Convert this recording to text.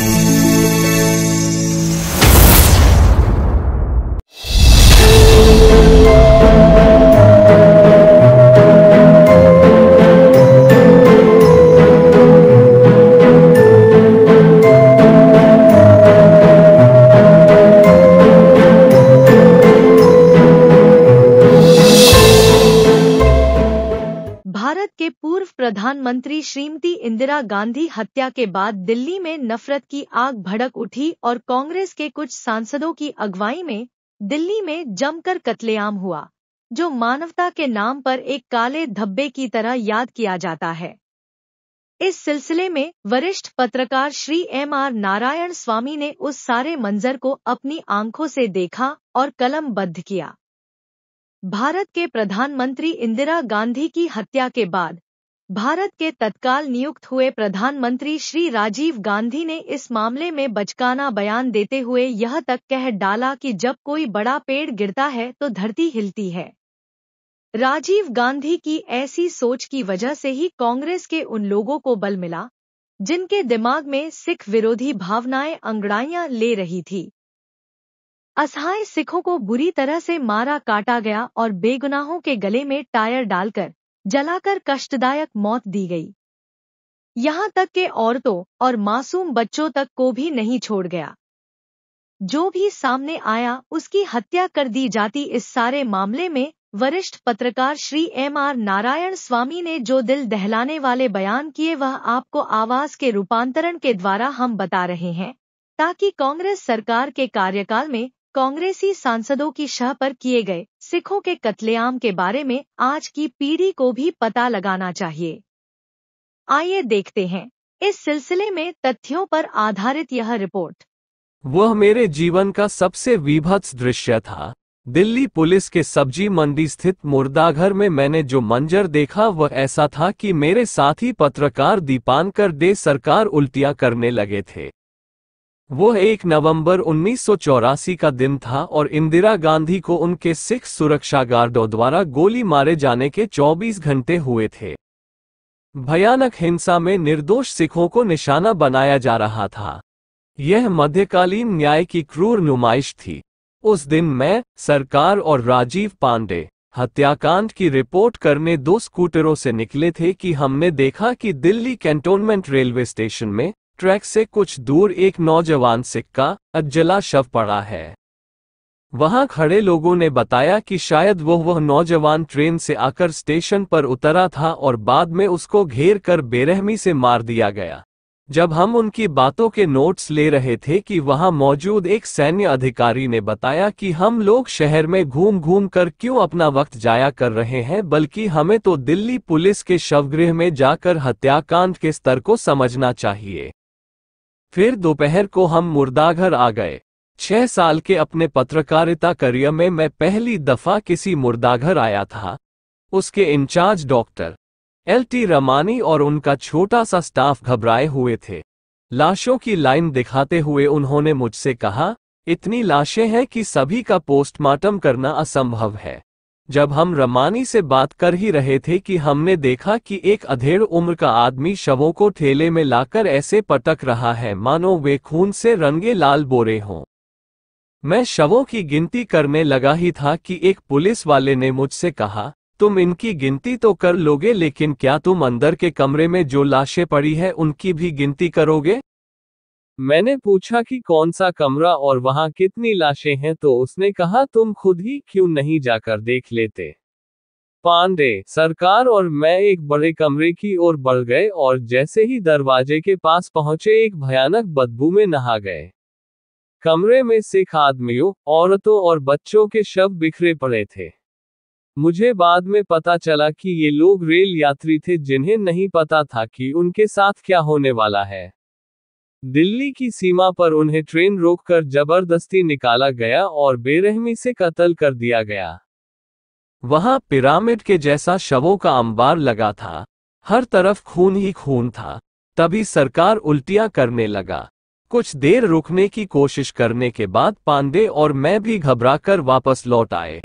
Thank you. प्रधानमंत्री श्रीमती इंदिरा गांधी हत्या के बाद दिल्ली में नफरत की आग भड़क उठी और कांग्रेस के कुछ सांसदों की अगुवाई में दिल्ली में जमकर कत्लेआम हुआ जो मानवता के नाम पर एक काले धब्बे की तरह याद किया जाता है इस सिलसिले में वरिष्ठ पत्रकार श्री एम आर नारायण स्वामी ने उस सारे मंजर को अपनी आंखों से देखा और कलमबद्ध किया भारत के प्रधानमंत्री इंदिरा गांधी की हत्या के बाद भारत के तत्काल नियुक्त हुए प्रधानमंत्री श्री राजीव गांधी ने इस मामले में बचकाना बयान देते हुए यह तक कह डाला कि जब कोई बड़ा पेड़ गिरता है तो धरती हिलती है राजीव गांधी की ऐसी सोच की वजह से ही कांग्रेस के उन लोगों को बल मिला जिनके दिमाग में सिख विरोधी भावनाएं अंगड़ाइयां ले रही थी असहाय सिखों को बुरी तरह से मारा काटा गया और बेगुनाहों के गले में टायर डालकर जलाकर कष्टदायक मौत दी गई यहां तक के औरतों और मासूम बच्चों तक को भी नहीं छोड़ गया जो भी सामने आया उसकी हत्या कर दी जाती इस सारे मामले में वरिष्ठ पत्रकार श्री एम आर नारायण स्वामी ने जो दिल दहलाने वाले बयान किए वह आपको आवाज के रूपांतरण के द्वारा हम बता रहे हैं ताकि कांग्रेस सरकार के कार्यकाल में कांग्रेसी सांसदों की शह पर किए गए सिखों के कत्लेआम के बारे में आज की पीढ़ी को भी पता लगाना चाहिए आइए देखते हैं इस सिलसिले में तथ्यों पर आधारित यह रिपोर्ट वह मेरे जीवन का सबसे विभत्स दृश्य था दिल्ली पुलिस के सब्जी मंडी स्थित मुर्दाघर में मैंने जो मंजर देखा वह ऐसा था कि मेरे साथी पत्रकार दीपानकर दे सरकार उल्टिया करने लगे थे वो एक नवंबर उन्नीस का दिन था और इंदिरा गांधी को उनके सिख सुरक्षा गार्डों द्वारा गोली मारे जाने के 24 घंटे हुए थे भयानक हिंसा में निर्दोष सिखों को निशाना बनाया जा रहा था यह मध्यकालीन न्याय की क्रूर नुमाइश थी उस दिन मैं सरकार और राजीव पांडे हत्याकांड की रिपोर्ट करने दो स्कूटरों से निकले थे कि हमने देखा कि दिल्ली कैंटोनमेंट रेलवे स्टेशन में ट्रैक से कुछ दूर एक नौजवान सिक्का अजला शव पड़ा है वहां खड़े लोगों ने बताया कि शायद वह वह नौजवान ट्रेन से आकर स्टेशन पर उतरा था और बाद में उसको घेर कर बेरहमी से मार दिया गया जब हम उनकी बातों के नोट्स ले रहे थे कि वहां मौजूद एक सैन्य अधिकारी ने बताया कि हम लोग शहर में घूम घूम कर क्यों अपना वक्त जाया कर रहे हैं बल्कि हमें तो दिल्ली पुलिस के शवगृह में जाकर हत्याकांड के स्तर को समझना चाहिए फिर दोपहर को हम मुर्दाघर आ गए छह साल के अपने पत्रकारिता करियर में मैं पहली दफा किसी मुर्दाघर आया था उसके incharge doctor L T Ramani और उनका छोटा सा स्टाफ घबराए हुए थे लाशों की लाइन दिखाते हुए उन्होंने मुझसे कहा इतनी लाशें हैं कि सभी का पोस्टमार्टम करना असंभव है जब हम रमानी से बात कर ही रहे थे कि हमने देखा कि एक अधेड़ उम्र का आदमी शवों को ठेले में लाकर ऐसे पटक रहा है मानो वे खून से रंगे लाल बोरे हों मैं शवों की गिनती करने लगा ही था कि एक पुलिस वाले ने मुझसे कहा तुम इनकी गिनती तो कर लोगे लेकिन क्या तुम अंदर के कमरे में जो लाशें पड़ी है उनकी भी गिनती करोगे मैंने पूछा कि कौन सा कमरा और वहां कितनी लाशें हैं तो उसने कहा तुम खुद ही क्यों नहीं जाकर देख लेते पांडे सरकार और मैं एक बड़े कमरे की ओर बढ़ गए और जैसे ही दरवाजे के पास पहुंचे एक भयानक बदबू में नहा गए कमरे में सिख आदमियों औरतों और बच्चों के शव बिखरे पड़े थे मुझे बाद में पता चला कि ये लोग रेल यात्री थे जिन्हें नहीं पता था कि उनके साथ क्या होने वाला है दिल्ली की सीमा पर उन्हें ट्रेन रोककर जबरदस्ती निकाला गया और बेरहमी से कत्ल कर दिया गया वहां पिरामिड के जैसा शवों का अंबार लगा था हर तरफ खून ही खून था तभी सरकार उल्टिया करने लगा कुछ देर रुकने की कोशिश करने के बाद पांडे और मैं भी घबराकर वापस लौट आए